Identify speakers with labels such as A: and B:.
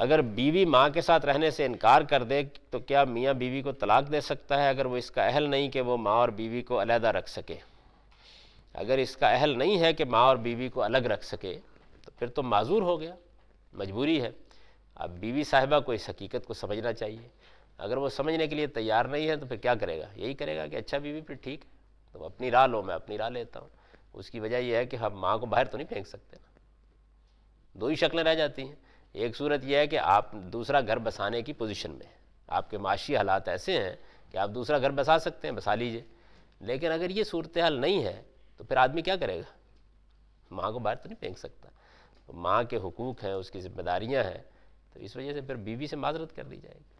A: अगर बीवी माँ के साथ रहने से इनकार कर दे तो क्या मियाँ बीवी को तलाक दे सकता है अगर वो इसका अहल नहीं कि वो माँ और बीवी को अलहदा रख सके अगर इसका अहल नहीं है कि माँ और बीवी को अलग रख सके तो फिर तो माजूर हो गया मजबूरी है अब बीवी साहिबा को इस हकीकत को समझना चाहिए अगर वो समझने के लिए तैयार नहीं है तो फिर क्या करेगा यही करेगा कि अच्छा बीवी फिर ठीक है तो अपनी राह लो मैं अपनी राह लेता हूँ उसकी वजह यह है कि हम माँ को बाहर तो नहीं फेंक सकते ना दो ही शक्लें रह जाती हैं एक सूरत यह है कि आप दूसरा घर बसाने की पोजीशन में आपके माशी हालात ऐसे हैं कि आप दूसरा घर बसा सकते हैं बसा लीजिए लेकिन अगर ये सूरत हाल नहीं है तो फिर आदमी क्या करेगा माँ को बाहर तो नहीं फेंक सकता तो माँ के हकूक़ हैं उसकी ज़िम्मेदारियाँ हैं तो इस वजह से फिर बीवी से माजरत कर दी जाएगी